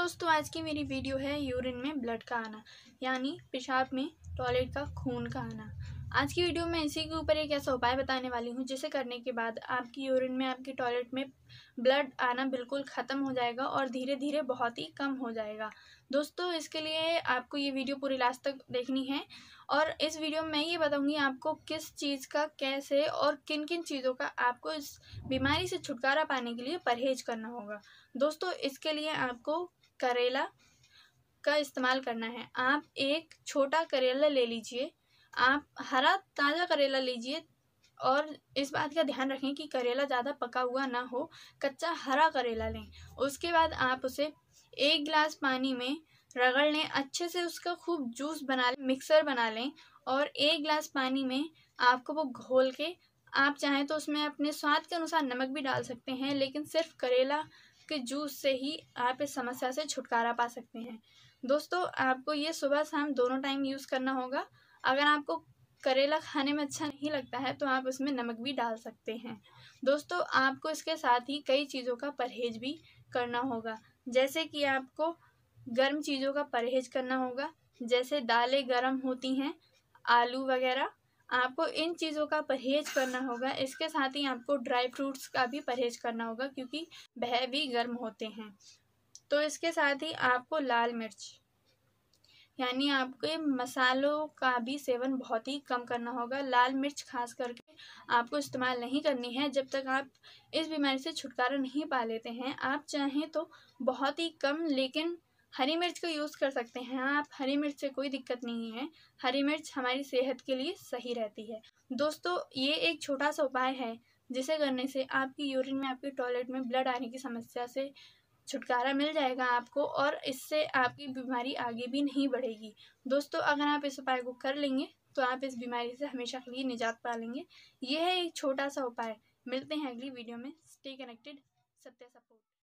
दोस्तों आज की मेरी वीडियो है यूरिन में ब्लड का आना यानी पेशाब में टॉयलेट का खून का आना आज की वीडियो में इसी के ऊपर एक ऐसा उपाय बताने वाली हूँ जिसे करने के बाद आपकी यूरिन में आपके टॉयलेट में ब्लड आना बिल्कुल ख़त्म हो जाएगा और धीरे धीरे बहुत ही कम हो जाएगा दोस्तों इसके लिए आपको ये वीडियो पूरी लास्ट तक देखनी है और इस वीडियो में मैं ये बताऊँगी आपको किस चीज़ का कैसे और किन किन चीज़ों का आपको इस बीमारी से छुटकारा पाने के लिए परहेज करना होगा दोस्तों इसके लिए आपको करेला का इस्तेमाल करना है आप एक छोटा करेला ले लीजिए आप हरा ताज़ा करेला लीजिए और इस बात का ध्यान रखें कि करेला ज़्यादा पका हुआ ना हो कच्चा हरा करेला लें उसके बाद आप उसे एक गिलास पानी में रगड़ लें अच्छे से उसका खूब जूस बना लें मिक्सर बना लें और एक गिलास पानी में आपको वो घोल के आप चाहें तो उसमें अपने स्वाद के अनुसार नमक भी डाल सकते हैं लेकिन सिर्फ करेला के जूस से ही आप इस समस्या से छुटकारा पा सकते हैं दोस्तों आपको ये सुबह शाम दोनों टाइम यूज़ करना होगा अगर आपको करेला खाने में अच्छा नहीं लगता है तो आप उसमें नमक भी डाल सकते हैं दोस्तों आपको इसके साथ ही कई चीज़ों का परहेज भी करना होगा जैसे कि आपको गर्म चीज़ों का परहेज करना होगा जैसे दालें गर्म होती हैं आलू वगैरह आपको इन चीज़ों का परहेज करना होगा इसके साथ ही आपको ड्राई फ्रूट्स का भी परहेज करना होगा क्योंकि वह भी गर्म होते हैं तो इसके साथ ही आपको लाल मिर्च यानी आपके मसालों का भी सेवन बहुत ही कम करना होगा लाल मिर्च खास करके आपको इस्तेमाल नहीं करनी है जब तक आप इस बीमारी से छुटकारा नहीं पा लेते हैं आप चाहें तो बहुत ही कम लेकिन हरी मिर्च का यूज़ कर सकते हैं आप हरी मिर्च से कोई दिक्कत नहीं है हरी मिर्च हमारी सेहत के लिए सही रहती है दोस्तों ये एक छोटा सा उपाय है जिसे करने से आपकी यूरिन में आपके टॉयलेट में ब्लड आने की समस्या से छुटकारा मिल जाएगा आपको और इससे आपकी बीमारी आगे भी नहीं बढ़ेगी दोस्तों अगर आप इस उपाय को कर लेंगे तो आप इस बीमारी से हमेशा के लिए निजात पा लेंगे यह है एक छोटा सा उपाय मिलते हैं अगली वीडियो में स्टे कनेक्टेड सत्य सपोर्ट